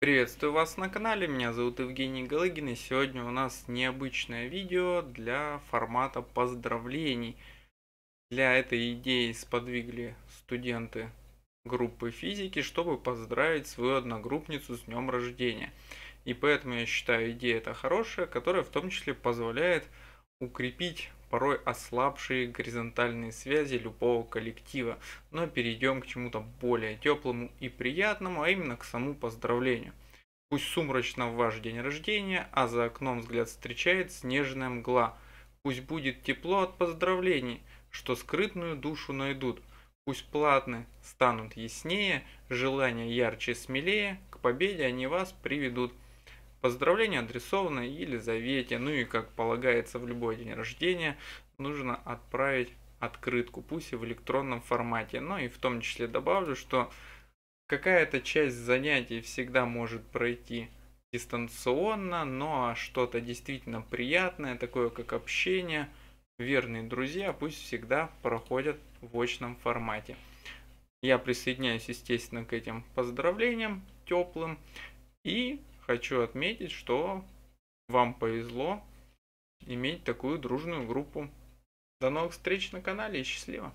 Приветствую вас на канале, меня зовут Евгений Галыгин и сегодня у нас необычное видео для формата поздравлений. Для этой идеи сподвигли студенты группы физики, чтобы поздравить свою одногруппницу с днем рождения. И поэтому я считаю идея эта хорошая, которая в том числе позволяет укрепить порой ослабшие горизонтальные связи любого коллектива. Но перейдем к чему-то более теплому и приятному, а именно к саму поздравлению. Пусть сумрачно в ваш день рождения, а за окном взгляд встречает снежная мгла. Пусть будет тепло от поздравлений, что скрытную душу найдут. Пусть платны станут яснее, желания ярче смелее, к победе они вас приведут. Поздравление адресовано Елизавете, ну и как полагается в любой день рождения, нужно отправить открытку, пусть и в электронном формате. Но ну и в том числе добавлю, что какая-то часть занятий всегда может пройти дистанционно, но что-то действительно приятное, такое как общение, верные друзья, пусть всегда проходят в очном формате. Я присоединяюсь, естественно, к этим поздравлениям теплым и хочу отметить, что вам повезло иметь такую дружную группу. До новых встреч на канале и счастливо!